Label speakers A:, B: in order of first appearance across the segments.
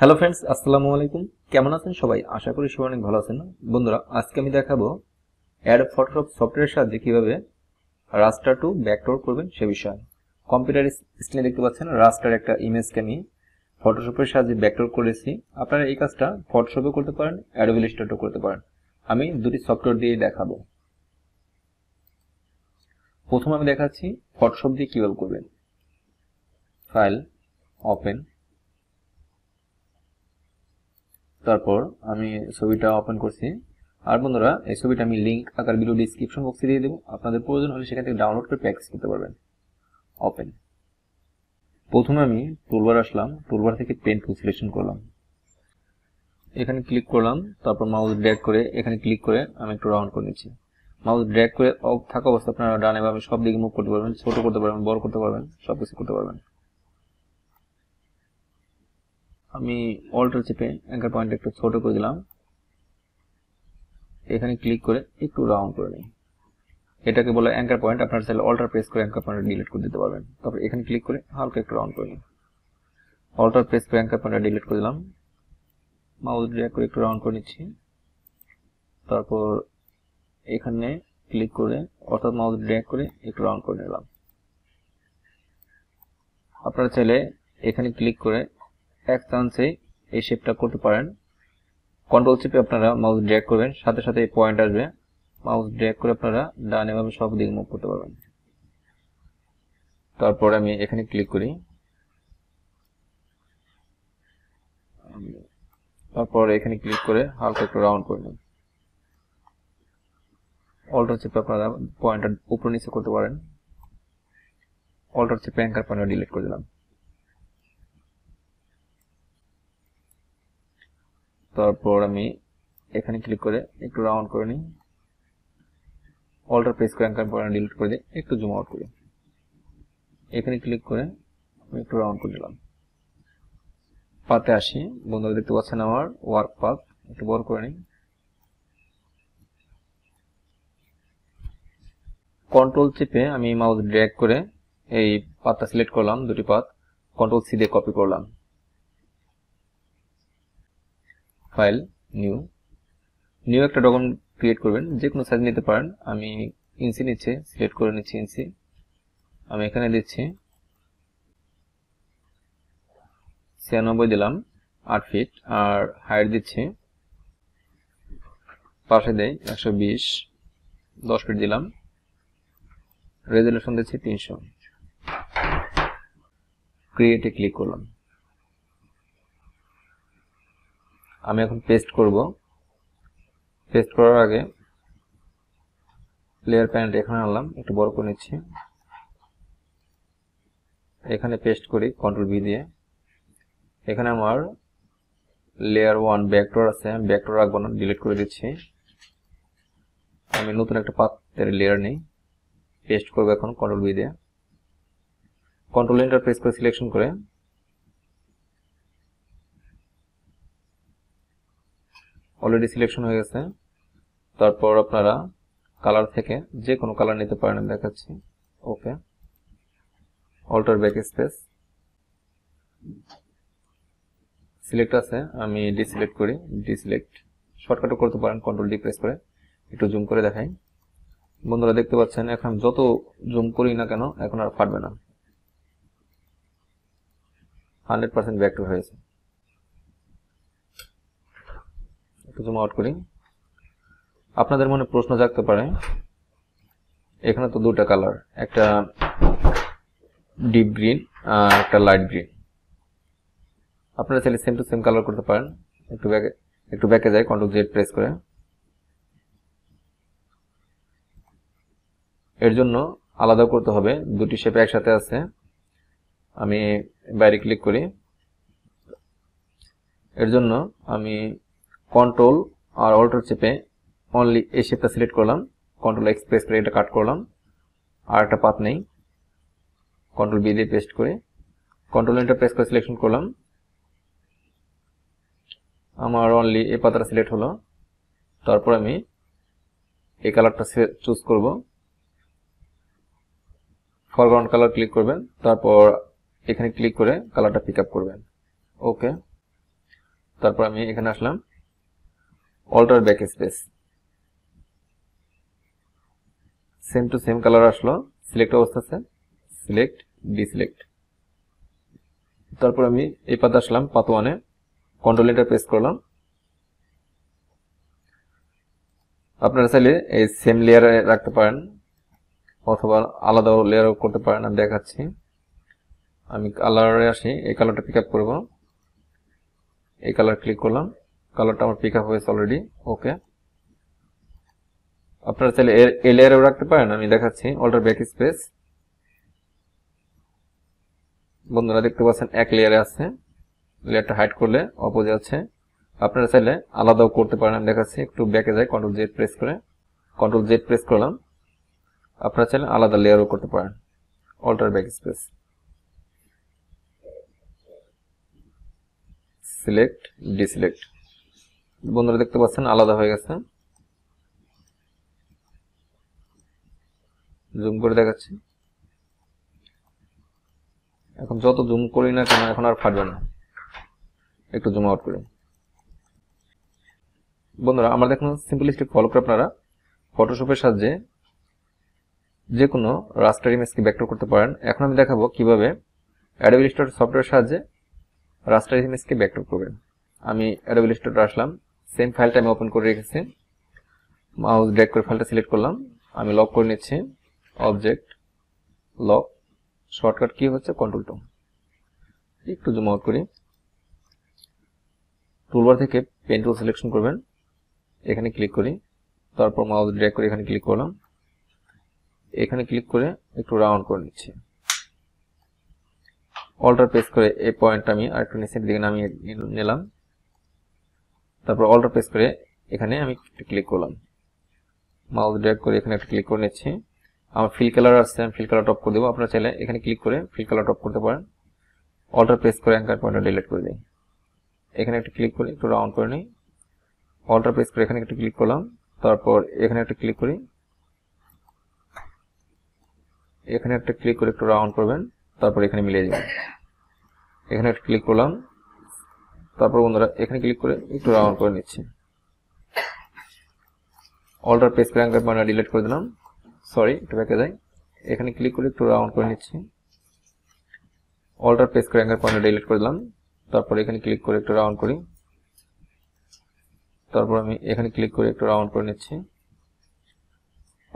A: hello friends আসসালামু আলাইকুম কেমন আছেন সবাই আশা করি সবাই অনেক ভালো আছেন বন্ধুরা আজকে আমি দেখাবো অ্যাড ফটোশপ সফটওয়্যারের সাহায্যে কীভাবে রাস্টার টু ব্যাকটোর করবেন সে বিষয়ে কম্পিউটার স্ক্রিনে দেখতে পাচ্ছেন রাস্টার একটা ইমেজকে আমি ফটোশপের সাহায্যে ব্যাকটোর করেছি আপনারা এই কাজটা ফটোশপে করতে পারেন অ্যাডোবিল করতে পারেন আমি দুটি সফটওয়্যার দিয়ে দেখাবো প্রথমে আমি দেখাচ্ছি ফটোশপ দিয়ে কীভাবে করবেন ফাইল ওপেন তারপর আমি ছবিটা ওপেন করছি আর বন্ধুরা এই ছবিটা আমি লিঙ্ক আকার ভিডিও ডিসক্রিপশন বক্সে দিয়ে দেবো আপনাদের প্রয়োজন হলে সেখান থেকে ডাউনলোড করে প্র্যাকটিস করতে পারবেন ওপেন প্রথমে আমি টুলবার আসলাম টুলবার থেকে পেন টুল সিলেকশন করলাম এখানে ক্লিক করলাম তারপর মাউস ড্র্যাগ করে এখানে ক্লিক করে আমি একটু রাউন্ড করে নিচ্ছি মাউস ড্র্যাগ করে থাকা অবস্থা আপনারা ডানে সব দিকে মুভ করতে পারবেন ছোটো করতে পারবেন বড় করতে পারবেন সব কিছু করতে পারবেন আমি অল্টার চেপে অ্যাঙ্কার পয়েন্ট একটু ছোট করে দিলাম এখানে ক্লিক করে একটু রাউন্ড করে নিই এটাকে বলে অ্যাঙ্কার পয়েন্ট আপনার চাইলে অল্টার প্রেস করে অ্যাঙ্কার পয়েন্ট ডিলিট করে দিতে পারবেন তারপর এখানে ক্লিক করে হালকা একটু রাউন্ড করে নিই অল্টার প্রেস করে অ্যাঙ্কার পয়েন্টটা ডিলিট করে দিলাম মাউস ড্র্যাগ করে একটু রাউন্ড করে নিচ্ছি তারপর এখানে ক্লিক করে অর্থাৎ মাউস ড্র্যাগ করে একটু রাউন্ড করে নিলাম আপনারা চাইলে এখানে ক্লিক করে এক চান্সেই এই শেপটা করতে পারেন কন্ট্রোল চেপে আপনারা মাউস ড্র্যাগ করবেন সাথে সাথে এই পয়েন্ট আসবে মাউস ড্র্যাগ করে আপনারা ডান এভাবে সব দিকে মুভ করতে পারবেন তারপর আমি এখানে ক্লিক করি তারপর এখানে ক্লিক করে হালকা একটু রাউন্ড করে নিন অল্টার চেপে আপনারা পয়েন্টার উপর নিচে করতে পারেন অল্টার চেপে অ্যাঙ্কার পয়েন্টার ডিলিট করে দিলাম তারপর আমি এখানে ক্লিক করে একটু রাউন্ড করে নিই অল্টার প্রেস করে আঁকার ডিলিট করে দিই একটু জুম আউট করি এখানে ক্লিক করে আমি একটু রাউন্ড করে দিলাম পাতে আসি বন্ধুরা দেখতে পাচ্ছেন আমার ওয়ার্ক পাত একটু বড় করে নিই কন্ট্রোল চেপে আমি মাউস ড্র্যাগ করে এই পাতটা সিলেক্ট করলাম দুটি পাত কন্ট্রোল সি দিয়ে কপি করলাম ফাইল নিউ নিউ একটা ডকুমেন্ট ক্রিয়েট করবেন যে কোনো সাইজ নিতে পারেন আমি ইনসি নিচ্ছে সিলেক্ট করে নিচ্ছি ইনসি আমি এখানে দিচ্ছি ছিয়ানব্বই দিলাম আট ফিট আর হাইট দিচ্ছি পাশে দেয় একশো বিশ দশ ফিট দিলাম রেজুলেশন দিচ্ছি তিনশো ক্রিয়েটে ক্লিক করলাম আমি এখন পেস্ট করব পেস্ট করার আগে লেয়ার প্যানেল এখানে আনলাম একটু বড় করে নিচ্ছি এখানে পেস্ট করি কন্ট্রোল ভি দিয়ে এখানে আমার লেয়ার ওয়ান ব্যাকটোর আছে আমি ব্যাকটোর রাখবো না ডিলিট করে দিচ্ছি আমি নতুন একটা পাত্রের লেয়ার নিই পেস্ট করবো এখন কন্ট্রোল ভি দিয়ে কন্ট্রোল এন্টার প্রেস করে সিলেকশন করে অলরেডি সিলেকশন হয়ে গেছে তারপর আপনারা কালার থেকে যে কোনো কালার নিতে পারেন আমি দেখাচ্ছি okay alter back space select আছে আমি ডিসিলেক্ট করি ডিসিলেক্ট শর্টকাটও করতে পারেন কন্ট্রোল ডি প্রেস করে একটু জুম করে দেখাই বন্ধুরা দেখতে পাচ্ছেন এখন যত জুম করি না কেন এখন আর ফাটবে না হান্ড্রেড পার্সেন্ট ব্যাক টু হয়েছে একটু জুম আউট করি আপনাদের মনে প্রশ্ন জাগতে পারে এখানে তো দুটা কালার একটা ডিপ গ্রিন আর একটা লাইট গ্রিন আপনারা চাইলে সেম টু সেম কালার করতে পারেন একটু ব্যাকে একটু ব্যাকে যাই কন্ট্রোল জেড প্রেস করে এর জন্য আলাদা করতে হবে দুটি শেপে একসাথে আছে আমি বাইরে ক্লিক করি এর জন্য আমি কন্ট্রোল আর অল্টার চেপে অনলি এই শেপটা সিলেক্ট করলাম কন্ট্রোল এক্স প্রেস করে এটা কাট করলাম আর একটা পাত নেই কন্ট্রোল বি দিয়ে পেস্ট করে কন্ট্রোল এন্টার প্রেস করে সিলেকশন করলাম আমার অনলি এ পাতাটা সিলেক্ট হলো তারপর আমি এই কালারটা চুজ করব ফরগ্রাউন্ড কালার ক্লিক করবেন তারপর এখানে ক্লিক করে কালারটা পিক আপ করবেন ওকে তারপর আমি এখানে আসলাম alter back space same to same colour আসলো সিলেক্ট অবস্থা আছে সিলেক্ট ডিসিলেক্ট তারপর আমি এই পাতে আসলাম পাত ওয়ানে কন্ট্রোল লেটার প্রেস করলাম আপনারা চাইলে এই সেম লেয়ারে রাখতে পারেন অথবা আলাদা লেয়ারও করতে পারেন আমি দেখাচ্ছি আমি কালারে আসি এই কালারটা পিক আপ করবো এই কালার ক্লিক করলাম কালারটা আমার পিক আপ হয়েছে অলরেডি ওকে আপনারা চাইলে এ লেয়ারেও রাখতে পারেন আমি দেখাচ্ছি অল্টার ব্যাক স্পেস বন্ধুরা দেখতে পাচ্ছেন এক লেয়ারে আছে লেয়ারটা হাইড করলে অপোজে আছে আপনারা চাইলে আলাদাও করতে পারেন আমি দেখাচ্ছি একটু ব্যাকে যাই কন্ট্রোল জেড প্রেস করে কন্ট্রোল জেড প্রেস করলাম আপনারা চাইলে আলাদা লেয়ারও করতে পারেন alter back space select deselect বন্ধুরা দেখতে পাচ্ছেন আলাদা হয়ে গেছে জুম করে দেখাচ্ছি এখন যত জুম করি না কেন এখন আর ফাটবে না একটু জুম আউট করি বন্ধুরা আমরা দেখুন সিম্পল স্টেপ ফলো করে আপনারা ফটোশপের সাহায্যে যে কোনো রাস্টার ইমেজকে ব্যাকটর করতে পারেন এখন আমি দেখাবো কিভাবে অ্যাডোবিল স্টোর সফটওয়্যার সাহায্যে রাস্টার ইমেজকে ব্যাকটর করবেন আমি অ্যাডোবিল স্টোর আসলাম সেম ফাইলটা আমি ওপেন করে রেখেছি মাউস ড্র্যাগ করে ফাইলটা সিলেক্ট করলাম আমি লক করে নিচ্ছি অবজেক্ট লক শর্টকাট কি হচ্ছে কন্ট্রোল টু একটু জুম আউট করি টুলবার থেকে পেন টুল সিলেকশন করবেন এখানে ক্লিক করি তারপর মাউস ড্র্যাগ করে এখানে ক্লিক করলাম এখানে ক্লিক করে একটু রাউন্ড করে নিচ্ছি অল্টার প্রেস করে এই পয়েন্টটা আমি আরেকটু নিচের দিকে নামিয়ে নিলাম তারপর অল্টার প্রেস করে এখানে আমি ক্লিক করলাম মাউস ড্র্যাগ করে এখানে একটা ক্লিক করে নিচ্ছি আমার ফিল কালার আসছে আমি ফিল কালার টপ করে দেবো আপনারা চাইলে এখানে ক্লিক করে ফিল কালার টপ করতে পারেন অল্টার প্রেস করে অ্যাঙ্কার পয়েন্টটা ডিলিট করে দিই এখানে একটা ক্লিক করে একটু রাউন্ড করে নিই অল্টার প্রেস করে এখানে একটু ক্লিক করলাম তারপর এখানে একটা ক্লিক করি এখানে একটা ক্লিক করে একটু রাউন্ড করবেন তারপর এখানে মিলিয়ে দেবেন এখানে একটা ক্লিক করলাম তারপর বন্ধুরা এখানে ক্লিক করে একটু রাউন্ড করে নিচ্ছি অল্টার পেজ প্যারাগ্রাফ মানে ডিলিট করে দিলাম সরি একটু ব্যাকে যাই এখানে ক্লিক করে একটু রাউন্ড করে নিচ্ছি অল্টার পেজ প্যারাগ্রাফ মানে ডিলিট করে দিলাম তারপর এখানে ক্লিক করে একটু রাউন্ড করি তারপর আমি এখানে ক্লিক করে একটু রাউন্ড করে নিচ্ছি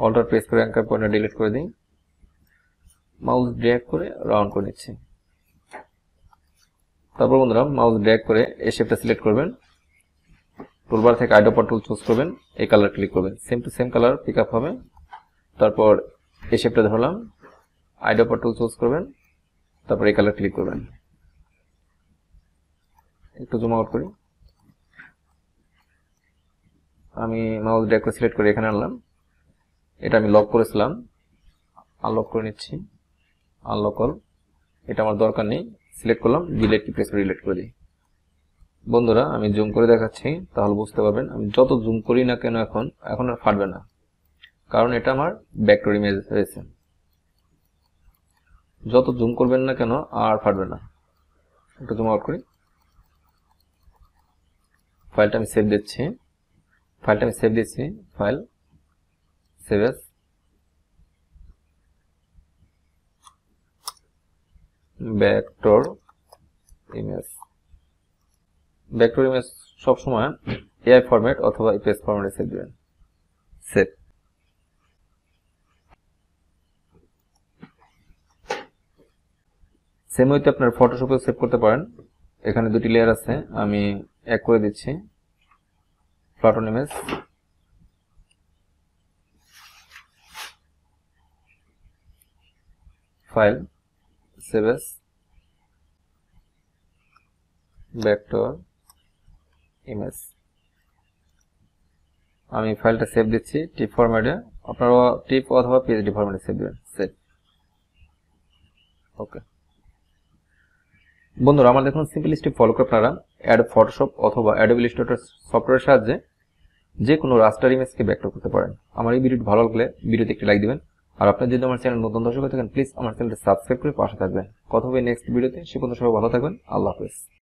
A: অল্টার প্রেস করে অ্যাঙ্কার পয়েন্টটা ডিলিট করে দিই মাউস ড্র্যাগ করে রাউন্ড করে নিচ্ছি তারপর বন্ধুরা মাউস ড্র্যাগ করে এই শেপটা সিলেক্ট করবেন টুলবার থেকে আইডোপার টুল চুজ করবেন এই কালার ক্লিক করবেন same to same colour pick up হবে তারপর এই শেপটা ধরলাম আইডোপার টুল চুজ করবেন তারপর এই কালার ক্লিক করবেন একটু জুম আউট করি আমি মাউস ড্র্যাগ করে সিলেক্ট করে এখানে আনলাম এটা আমি লক করেছিলাম আনলক করে নিচ্ছি আনলক অল এটা আমার দরকার নেই সিলেক্ট করলাম ডিলেট কি প্রেস করে ডিলেট করে দিই বন্ধুরা আমি জুম করে দেখাচ্ছি তাহলে বুঝতে পারবেন আমি যত জুম করি না কেন এখন এখন আর ফাটবে না কারণ এটা আমার ব্যাকটোর ইমেজ হয়েছে যত জুম করবেন না কেন আর ফাটবে না একটু জুম আউট করি ফাইলটা আমি সেভ দিচ্ছি ফাইলটা আমি সেভ দিচ্ছি file save as vector image vector image সবসময় এআই ফরম্যাট অথবা ইপিএস ফরম্যাটে সেভ দিবেন সেভ সেম ওইতে আপনার ফটোশপে সেভ করতে পারেন এখানে দুটি লেয়ার আছে আমি এক করে দিচ্ছি flatten image file save as vector image আমি ফাইলটা সেভ দিচ্ছি টিপ ফরম্যাটে আপনারা টিপ অথবা পিএইচডি ফরম্যাটে সেভ দেবেন সেভ ওকে বন্ধুরা আমার দেখুন সিম্পল স্টেপ ফলো করে আপনারা অ্যাড ফটোশপ অথবা অ্যাডোব ইলিস্ট্রেটর সফটওয়্যারের সাহায্যে যে কোনো রাস্টার ইমেজকে ব্যাকআপ করতে পারেন আমার এই ভিডিওটি ভালো লাগলে ভিডিওতে একটি লাইক দেবেন আর আপনার যদি আমার চ্যানেল নতুন দর্শক হয়ে থাকেন প্লিজ আমার চ্যানেলটা সাবস্ক্রাইব করে পাশে থাকবেন কথা হবে নেক্সট ভিডিওতে সে পর্যন্ত সবাই ভালো থাকবেন আল্লাহ হাফেজ